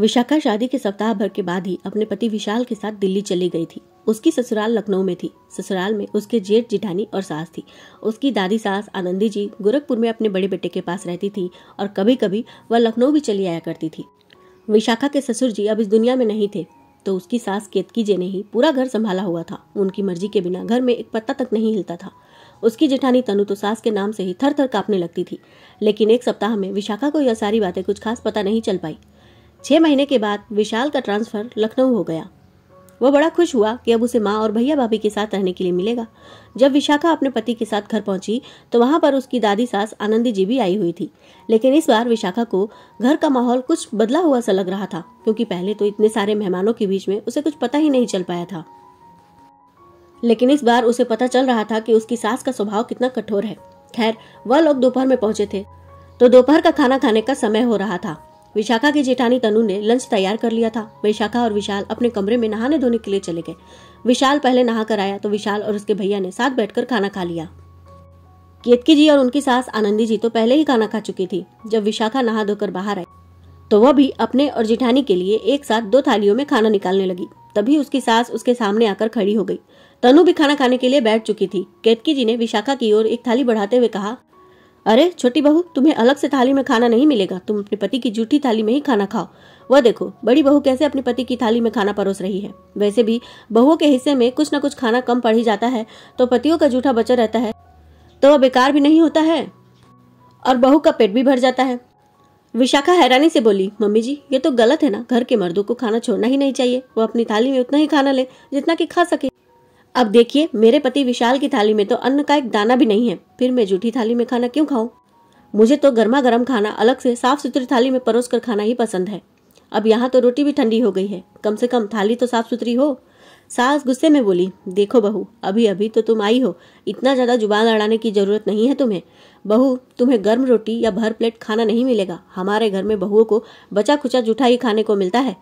विशाखा शादी के सप्ताह भर के बाद ही अपने पति विशाल के साथ दिल्ली चली गई थी उसकी ससुराल लखनऊ में थी ससुराल में उसके जेठ जिठानी और सास थी उसकी दादी सास आनंदी जी गोरखपुर में अपने बड़े बेटे के पास रहती थी और कभी कभी वह लखनऊ भी चली आया करती थी विशाखा के ससुर जी अब इस दुनिया में नहीं थे तो उसकी सास केतकी जी ने ही पूरा घर संभाला हुआ था उनकी मर्जी के बिना घर में एक पत्ता तक नहीं हिलता था उसकी जेठानी तनु तो सास के नाम से ही थर थर कांपने लगती थी लेकिन एक सप्ताह में विशाखा को यह सारी बातें कुछ खास पता नहीं चल पाई छह महीने के बाद विशाल का ट्रांसफर लखनऊ हो गया वह बड़ा खुश हुआ कि अब उसे माँ और भैया भाभी के साथ रहने के लिए मिलेगा जब विशाखा अपने पति के साथ घर पहुंची तो वहां पर उसकी दादी सास आनंदी जी भी आई हुई थी लेकिन इस बार विशाखा को घर का माहौल कुछ बदला हुआ सा लग रहा था क्योंकि पहले तो इतने सारे मेहमानों के बीच में उसे कुछ पता ही नहीं चल पाया था लेकिन इस बार उसे पता चल रहा था कि उसकी सास का स्वभाव कितना कठोर है खैर वह लोग दोपहर में पहुंचे थे तो दोपहर का खाना खाने का समय हो रहा था विशाखा की जेठानी तनु ने लंच तैयार कर लिया था विशाखा और विशाल अपने कमरे में नहाने धोने के लिए चले गए विशाल पहले नहा कर आया तो विशाल और उसके भैया ने साथ बैठकर खाना खा लिया केतकी जी और उनकी सास आनंदी जी तो पहले ही खाना खा चुकी थी जब विशाखा नहा धोकर बाहर आई तो वह भी अपने और जिठानी के लिए एक साथ दो थालियों में खाना निकालने लगी तभी उसकी सास उसके सामने आकर खड़ी हो गई तनु भी खाना खाने के लिए बैठ चुकी थी केतकी जी ने विशाखा की ओर एक थाली बढ़ाते हुए कहा अरे छोटी बहू तुम्हें अलग से थाली में खाना नहीं मिलेगा तुम अपने पति की जूठी थाली में ही खाना खाओ वह देखो बड़ी बहू कैसे अपने पति की थाली में खाना परोस रही है वैसे भी बहुओं के हिस्से में कुछ न कुछ खाना कम पड़ ही जाता है तो पतियों का जूठा बचा रहता है तो वह बेकार भी नहीं होता है और बहू का पेट भी भर जाता है विशाखा हैरानी से बोली मम्मी जी ये तो गलत है ना घर के मर्दों को खाना छोड़ना ही नहीं चाहिए वो अपनी थाली में उतना ही खाना ले जितना कि खा सके अब देखिए मेरे पति विशाल की थाली में तो अन्न का एक दाना भी नहीं है फिर मैं जूठी थाली में खाना क्यों खाऊं मुझे तो गर्मा गर्म खाना अलग से साफ सुथरी थाली में परोस कर खाना ही पसंद है अब यहाँ तो रोटी भी ठंडी हो गई है कम से कम थाली तो साफ सुथरी हो सास गुस्से में बोली देखो बहू अभी अभी तो तुम आई हो इतना ज़्यादा जुबान लड़ाने की ज़रूरत नहीं है तुम्हें बहू तुम्हें गर्म रोटी या भर प्लेट खाना नहीं मिलेगा हमारे घर में बहुओं को बचा खुचा जूठा ही खाने को मिलता है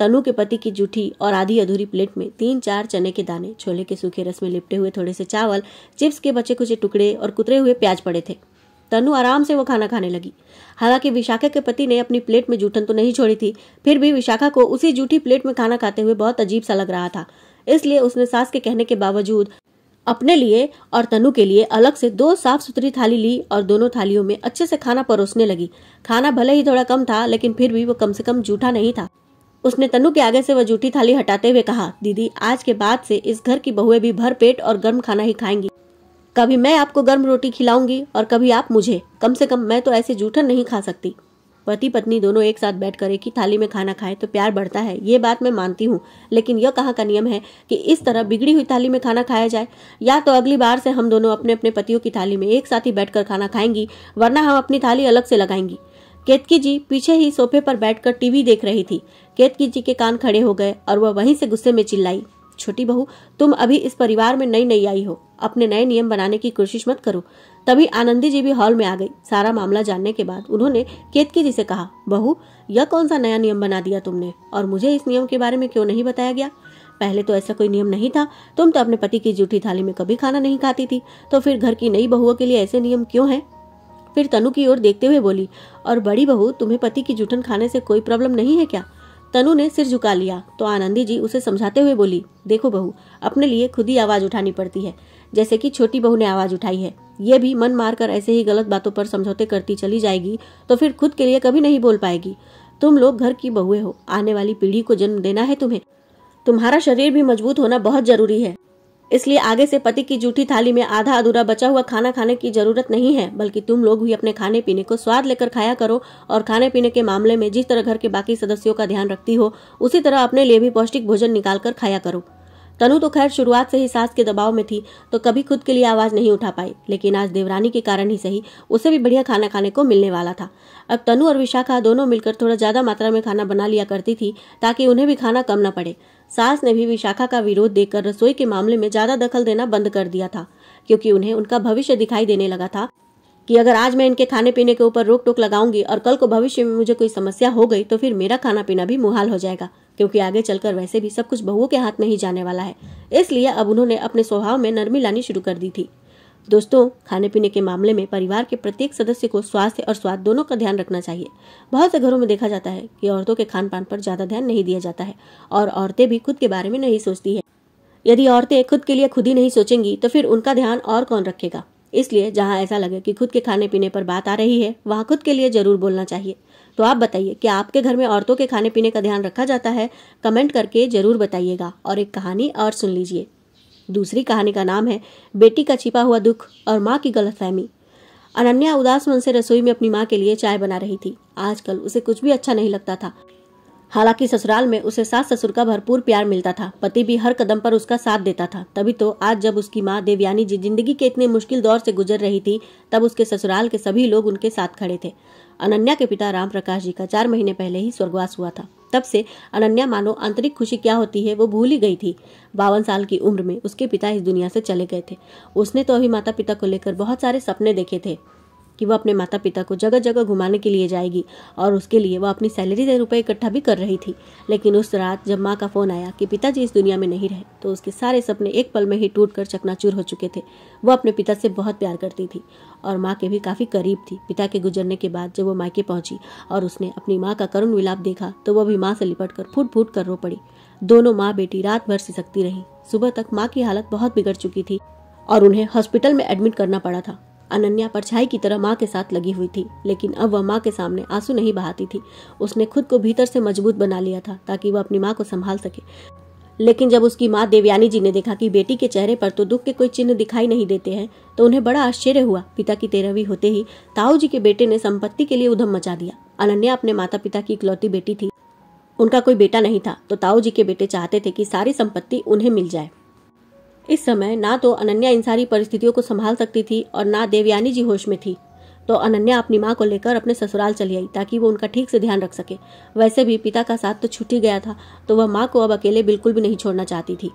तनु के पति की जूठी और आधी अधूरी प्लेट में तीन चार चने के दाने छोले के सूखे रस में लिपटे हुए थोड़े से चावल चिप्स के बचे कुछ टुकड़े और कुतरे हुए प्याज पड़े थे तनु आराम से वो खाना खाने लगी हालांकि विशाखा के पति ने अपनी प्लेट में जूठन तो नहीं छोड़ी थी फिर भी विशाखा को उसी जूठी प्लेट में खाना खाते हुए बहुत अजीब सा लग रहा था इसलिए उसने सास के कहने के बावजूद अपने लिए और तनु के लिए अलग से दो साफ सुथरी थाली ली और दोनों थालियों में अच्छे से खाना परोसने लगी खाना भले ही थोड़ा कम था लेकिन फिर भी वो कम से कम जूठा नहीं था उसने तनु के आगे से वह जूठी थाली हटाते हुए कहा दीदी आज के बाद से इस घर की बहुएं भी भर पेट और गर्म खाना ही खाएंगी कभी मैं आपको गर्म रोटी खिलाऊंगी और कभी आप मुझे कम से कम मैं तो ऐसे जूठन नहीं खा सकती पति पत्नी दोनों एक साथ बैठ कर एक ही थाली में खाना खाए तो प्यार बढ़ता है ये बात मैं मानती हूँ लेकिन यह कहाँ का नियम है कि इस तरह बिगड़ी हुई थाली में खाना खाया जाए या तो अगली बार से हम दोनों अपने अपने पतियों की थाली में एक साथ ही बैठकर खाना खाएंगी वरना हम अपनी थाली अलग से लगाएंगी केतकी जी पीछे ही सोफे पर बैठकर टीवी देख रही थी केतकी जी के कान खड़े हो गए और वह वहीं से गुस्से में चिल्लाई छोटी बहू तुम अभी इस परिवार में नई नई आई हो अपने नए नियम बनाने की कोशिश मत करो तभी आनंदी जी भी हॉल में आ गई सारा मामला जानने के बाद उन्होंने केतकी जी से कहा बहू यह कौन सा नया नियम बना दिया तुमने और मुझे इस नियम के बारे में क्यों नहीं बताया गया पहले तो ऐसा कोई नियम नहीं था तुम तो अपने पति की जूठी थाली में कभी खाना नहीं खाती थी तो फिर घर की नई बहुओं के लिए ऐसे नियम क्यों हैं फिर तनु की ओर देखते हुए बोली और बड़ी बहू तुम्हें पति की जूठन खाने से कोई प्रॉब्लम नहीं है क्या तनु ने सिर झुका लिया तो आनंदी जी उसे समझाते हुए बोली देखो बहू अपने लिए खुद ही आवाज उठानी पड़ती है जैसे कि छोटी बहू ने आवाज उठाई है ये भी मन मार कर ऐसे ही गलत बातों पर समझौते करती चली जाएगी तो फिर खुद के लिए कभी नहीं बोल पाएगी तुम लोग घर की बहुएं हो आने वाली पीढ़ी को जन्म देना है तुम्हें तुम्हारा शरीर भी मजबूत होना बहुत जरूरी है इसलिए आगे से पति की जूठी थाली में आधा अधूरा बचा हुआ खाना खाने की जरूरत नहीं है बल्कि तुम लोग भी अपने खाने पीने को स्वाद लेकर खाया करो और खाने पीने के मामले में जिस तरह घर के बाकी सदस्यों का ध्यान रखती हो उसी तरह अपने लिए भी पौष्टिक भोजन निकाल कर खाया करो तनु तो खैर शुरुआत से ही सास के दबाव में थी तो कभी खुद के लिए आवाज नहीं उठा पाई लेकिन आज देवरानी के कारण ही सही उसे भी बढ़िया खाना खाने को मिलने वाला था अब तनु और विशाखा दोनों मिलकर थोड़ा ज्यादा मात्रा में खाना बना लिया करती थी ताकि उन्हें भी खाना कम न पड़े सास ने भी विशाखा का विरोध देखकर रसोई के मामले में ज्यादा दखल देना बंद कर दिया था क्योंकि उन्हें उनका भविष्य दिखाई देने लगा था कि अगर आज मैं इनके खाने पीने के ऊपर रोक टोक लगाऊंगी और कल को भविष्य में मुझे कोई समस्या हो गई तो फिर मेरा खाना पीना भी मुहाल हो जाएगा क्योंकि आगे चलकर वैसे भी सब कुछ बहुओं के हाथ में ही जाने वाला है इसलिए अब उन्होंने अपने स्वभाव में नरमी लानी शुरू कर दी थी दोस्तों खाने पीने के मामले में परिवार के प्रत्येक सदस्य को स्वास्थ्य और स्वाद दोनों का ध्यान रखना चाहिए बहुत से घरों में देखा जाता है कि औरतों के खान पान पर ज्यादा ध्यान नहीं दिया जाता है और औरतें भी खुद के बारे में नहीं सोचती है यदि औरतें खुद के लिए खुद ही नहीं सोचेंगी तो फिर उनका ध्यान और कौन रखेगा इसलिए जहाँ ऐसा लगे कि खुद के खाने पीने पर बात आ रही है वहाँ खुद के लिए जरूर बोलना चाहिए तो आप बताइए कि आपके घर में औरतों के खाने पीने का ध्यान रखा जाता है कमेंट करके जरूर बताइएगा और एक कहानी और सुन लीजिए दूसरी कहानी का नाम है बेटी का छिपा हुआ दुख और माँ की गलतफहमी अनन्या उदास मन से रसोई में अपनी माँ के लिए चाय बना रही थी आजकल उसे कुछ भी अच्छा नहीं लगता था हालांकि ससुराल में उसे सास ससुर का भरपूर प्यार मिलता था पति भी हर कदम पर उसका साथ देता था तभी तो आज जब उसकी माँ देवयानी जी जिंदगी के इतने मुश्किल दौर से गुजर रही थी तब उसके ससुराल के सभी लोग उनके साथ खड़े थे अनन्या के पिता राम प्रकाश जी का चार महीने पहले ही स्वर्गवास हुआ था तब से अनन्या मानो आंतरिक खुशी क्या होती है वो भूल ही गई थी बावन साल की उम्र में उसके पिता इस दुनिया से चले गए थे उसने तो अभी माता पिता को लेकर बहुत सारे सपने देखे थे कि वह अपने माता पिता को जगह जगह घुमाने के लिए जाएगी और उसके लिए वह अपनी सैलरी से रुपये इकट्ठा भी कर रही थी लेकिन उस रात जब माँ का फ़ोन आया कि पिताजी इस दुनिया में नहीं रहे तो उसके सारे सपने एक पल में ही टूट कर चकनाचूर हो चुके थे वह अपने पिता से बहुत प्यार करती थी और माँ के भी काफ़ी करीब थी पिता के गुजरने के बाद जब वो मायके पहुंची और उसने अपनी माँ का करुण विलाप देखा तो वह भी माँ से लिपट कर फूट फूट कर रो पड़ी दोनों माँ बेटी रात भर सकती रही सुबह तक माँ की हालत बहुत बिगड़ चुकी थी और उन्हें हॉस्पिटल में एडमिट करना पड़ा था अनन्या परछाई की तरह माँ के साथ लगी हुई थी लेकिन अब वह माँ के सामने आंसू नहीं बहाती थी उसने खुद को भीतर से मजबूत बना लिया था ताकि वह अपनी माँ को संभाल सके लेकिन जब उसकी माँ देवयानी जी ने देखा कि बेटी के चेहरे पर तो दुख के कोई चिन्ह दिखाई नहीं देते हैं तो उन्हें बड़ा आश्चर्य हुआ पिता की तेरहवीं होते ही ताऊ जी के बेटे ने संपत्ति के लिए उधम मचा दिया अनन्या अपने माता पिता की इकलौती बेटी थी उनका कोई बेटा नहीं था तो ताऊ जी के बेटे चाहते थे कि सारी संपत्ति उन्हें मिल जाए इस समय ना तो अनन्या इन सारी परिस्थितियों को संभाल सकती थी और ना देवयानी जी होश में थी तो अनन्या अपनी माँ को लेकर अपने ससुराल चली आई ताकि वो उनका ठीक से ध्यान रख सके वैसे भी पिता का साथ तो छूट ही गया था तो वह माँ को अब अकेले बिल्कुल भी नहीं छोड़ना चाहती थी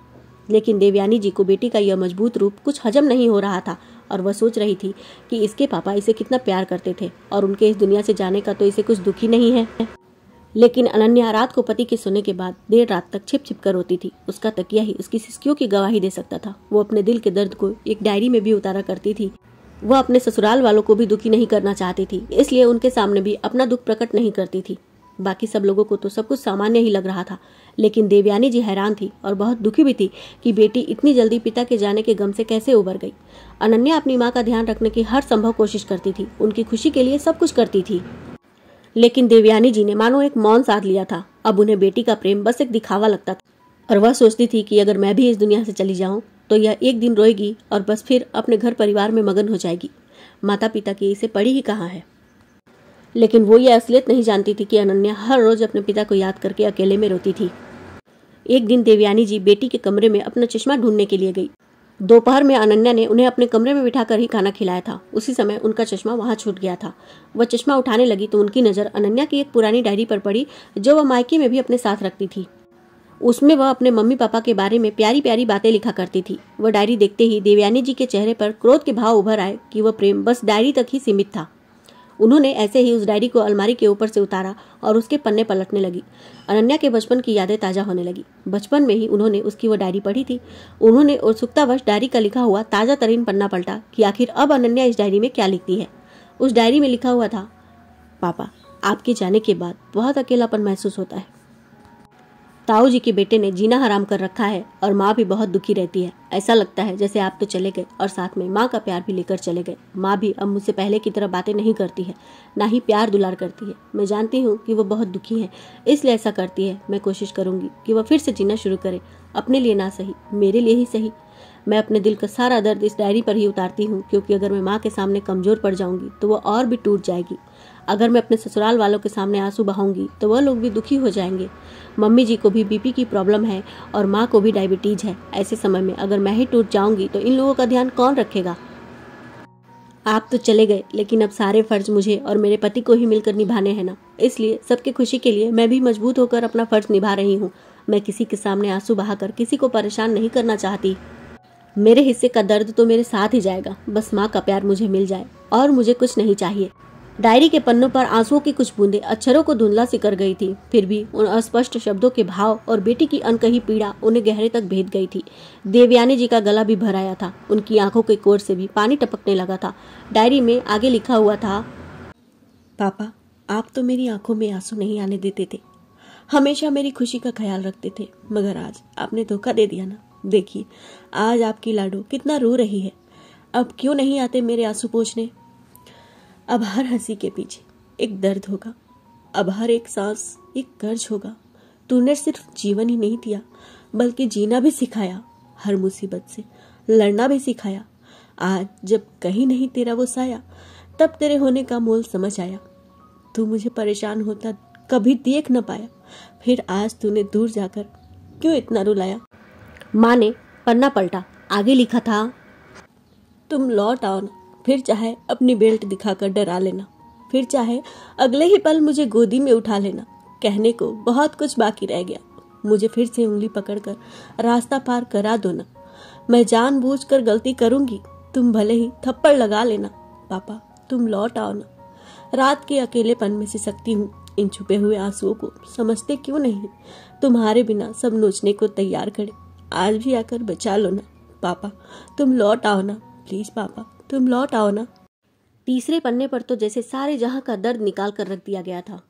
लेकिन देवयानी जी को बेटी का यह मजबूत रूप कुछ हजम नहीं हो रहा था और वह सोच रही थी कि इसके पापा इसे कितना प्यार करते थे और उनके इस दुनिया से जाने का तो इसे कुछ दुखी नहीं है लेकिन अनन्या रात को पति के सोने के बाद देर रात तक छिप छिप कर रोती थी उसका तकिया ही उसकी सिस्कियों की गवाही दे सकता था वो अपने दिल के दर्द को एक डायरी में भी उतारा करती थी वह अपने ससुराल वालों को भी दुखी नहीं करना चाहती थी इसलिए उनके सामने भी अपना दुख प्रकट नहीं करती थी बाकी सब लोगों को तो सब कुछ सामान्य ही लग रहा था लेकिन देवयानी जी हैरान थी और बहुत दुखी भी थी कि बेटी इतनी जल्दी पिता के जाने के गम से कैसे उबर गई अनन्या अपनी माँ का ध्यान रखने की हर संभव कोशिश करती थी उनकी खुशी के लिए सब कुछ करती थी लेकिन देवयानी जी ने मानो एक मौन साध लिया था अब उन्हें बेटी का प्रेम बस एक दिखावा लगता था और वह सोचती थी कि अगर मैं भी इस दुनिया से चली जाऊं तो यह एक दिन रोएगी और बस फिर अपने घर परिवार में मगन हो जाएगी माता पिता की इसे पड़ी ही कहाँ है लेकिन वो यह असलियत नहीं जानती थी कि अनन्या हर रोज अपने पिता को याद करके अकेले में रोती थी एक दिन देवयानी जी बेटी के कमरे में अपना चश्मा ढूंढने के लिए गई दोपहर में अनन्या ने उन्हें अपने कमरे में बिठाकर ही खाना खिलाया था उसी समय उनका चश्मा वहां छूट गया था वह चश्मा उठाने लगी तो उनकी नज़र अनन्या की एक पुरानी डायरी पर पड़ी जो वह मायके में भी अपने साथ रखती थी उसमें वह अपने मम्मी पापा के बारे में प्यारी प्यारी बातें लिखा करती थी वह डायरी देखते ही देवयानी जी के चेहरे पर क्रोध के भाव उभर आए कि वह प्रेम बस डायरी तक ही सीमित था उन्होंने ऐसे ही उस डायरी को अलमारी के ऊपर से उतारा और उसके पन्ने पलटने लगी अनन्या के बचपन की यादें ताज़ा होने लगी बचपन में ही उन्होंने उसकी वो डायरी पढ़ी थी उन्होंने उत्सुकतावश डायरी का लिखा हुआ ताज़ा तरीन पन्ना पलटा कि आखिर अब अनन्या इस डायरी में क्या लिखती है उस डायरी में लिखा हुआ था पापा आपके जाने के बाद बहुत अकेलापन महसूस होता है ताऊ जी के बेटे ने जीना हराम कर रखा है और माँ भी बहुत दुखी रहती है ऐसा लगता है जैसे आप तो चले गए और साथ में माँ का प्यार भी लेकर चले गए माँ भी अब मुझसे पहले की तरह बातें नहीं करती है ना ही प्यार दुलार करती है मैं जानती हूँ कि वो बहुत दुखी है इसलिए ऐसा करती है मैं कोशिश करूंगी कि वह फिर से जीना शुरू करे अपने लिए ना सही मेरे लिए ही सही मैं अपने दिल का सारा दर्द इस डायरी पर ही उतारती हूँ क्योंकि अगर मैं माँ के सामने कमजोर पड़ जाऊंगी तो वो और भी टूट जाएगी अगर मैं अपने ससुराल वालों के सामने आंसू बहाऊंगी तो वह लोग भी दुखी हो जाएंगे मम्मी जी को भी बीपी की प्रॉब्लम है और माँ को भी डायबिटीज़ है ऐसे समय में अगर मैं ही टूट जाऊंगी तो इन लोगों का ध्यान कौन रखेगा आप तो चले गए लेकिन अब सारे फर्ज मुझे और मेरे पति को ही मिलकर निभाने हैं ना इसलिए सबकी खुशी के लिए मैं भी मजबूत होकर अपना फर्ज निभा रही हूँ मैं किसी के सामने आंसू बहाकर किसी को परेशान नहीं करना चाहती मेरे हिस्से का दर्द तो मेरे साथ ही जाएगा बस माँ का प्यार मुझे मिल जाए और मुझे कुछ नहीं चाहिए डायरी के पन्नों पर आंसुओं की कुछ बूंदे अक्षरों को धुंधला सी कर गई थी फिर भी उन अस्पष्ट शब्दों के भाव और बेटी की अनकही पीड़ा उन्हें गहरे तक भेद गई थी देवयानी जी का गला भी भर आया था उनकी आंखों के कोर से भी पानी टपकने लगा था डायरी में आगे लिखा हुआ था पापा आप तो मेरी आंखों में आंसू नहीं आने देते थे हमेशा मेरी खुशी का ख्याल रखते थे मगर आज आपने धोखा दे दिया ना देखिए आज आपकी लाडो कितना रो रही है अब क्यों नहीं आते मेरे आंसू पोछने अब हर हंसी के पीछे एक दर्द होगा अब हर एक सांस एक कर्ज होगा तूने सिर्फ जीवन ही नहीं दिया बल्कि जीना भी सिखाया हर मुसीबत से लड़ना भी सिखाया आज जब कहीं नहीं तेरा वो साया तब तेरे होने का मोल समझ आया तू मुझे परेशान होता कभी देख न पाया फिर आज तूने दूर जाकर क्यों इतना रुलाया माँ ने पन्ना पलटा आगे लिखा था तुम लौट आओ ना फिर चाहे अपनी बेल्ट दिखाकर डरा लेना फिर चाहे अगले ही पल मुझे गोदी में उठा लेना कहने को बहुत कुछ बाकी रह गया मुझे फिर से उंगली पकड़कर रास्ता पार करा दो ना मैं कर गलती करूंगी तुम भले ही थप्पड़ लगा लेना पापा तुम लौट आओ ना रात के अकेलेपन में से सकती हूँ इन छुपे हुए आंसुओं को समझते क्यों नहीं तुम्हारे बिना सब नोचने को तैयार करे आज भी आकर बचा लो ना पापा तुम लौट आओ ना प्लीज पापा तुम लौट आओ ना तीसरे पन्ने पर तो जैसे सारे जहां का दर्द निकाल कर रख दिया गया था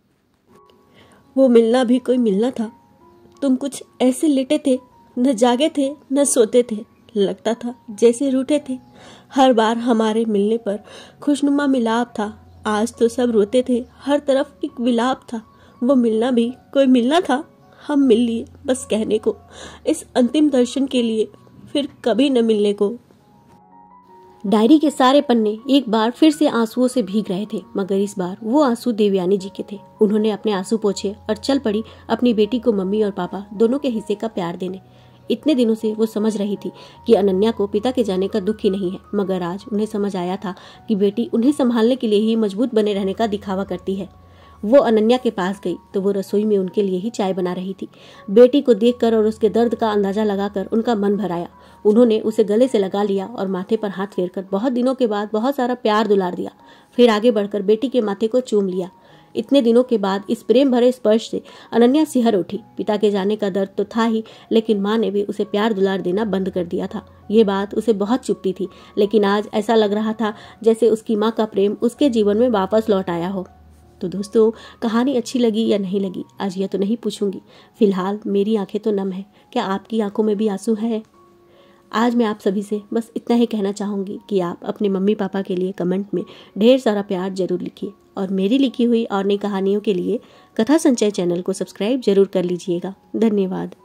वो मिलना भी कोई मिलना था तुम कुछ ऐसे लेटे थे न जागे थे न सोते थे लगता था जैसे रूठे थे हर बार हमारे मिलने पर खुशनुमा मिलाप था आज तो सब रोते थे हर तरफ एक विलाप था वो मिलना भी कोई मिलना था हम मिल लिए बस कहने को इस अंतिम दर्शन के लिए फिर कभी न मिलने को डायरी के सारे पन्ने एक बार फिर से आंसुओं से भीग रहे थे मगर इस बार वो आंसू देवयानी जी के थे उन्होंने अपने आंसू पोछे और चल पड़ी अपनी बेटी को मम्मी और पापा दोनों के हिस्से का प्यार देने इतने दिनों से वो समझ रही थी कि अनन्या को पिता के जाने का दुख ही नहीं है मगर आज उन्हें समझ आया था कि बेटी उन्हें संभालने के लिए ही मजबूत बने रहने का दिखावा करती है वो अनन्या के पास गई तो वो रसोई में उनके लिए ही चाय बना रही थी बेटी को देखकर और उसके दर्द का अंदाजा लगाकर उनका मन भराया उन्होंने उसे गले से लगा लिया और माथे पर हाथ फेर कर बहुत दिनों के बाद बहुत सारा प्यार दुलार दिया फिर आगे बढ़कर बेटी के माथे को चूम लिया इतने दिनों के बाद इस प्रेम भरे स्पर्श से अनन्या सिहर उठी पिता के जाने का दर्द तो था ही लेकिन माँ ने भी उसे प्यार दुलार देना बंद कर दिया था ये बात उसे बहुत चुपती थी लेकिन आज ऐसा लग रहा था जैसे उसकी माँ का प्रेम उसके जीवन में वापस लौट आया हो तो दोस्तों कहानी अच्छी लगी या नहीं लगी आज यह तो नहीं पूछूंगी फिलहाल मेरी आंखें तो नम है क्या आपकी आंखों में भी आंसू है आज मैं आप सभी से बस इतना ही कहना चाहूंगी कि आप अपने मम्मी पापा के लिए कमेंट में ढेर सारा प्यार जरूर लिखिए और मेरी लिखी हुई और नई कहानियों के लिए कथा संचय चैनल को सब्सक्राइब जरूर कर लीजिएगा धन्यवाद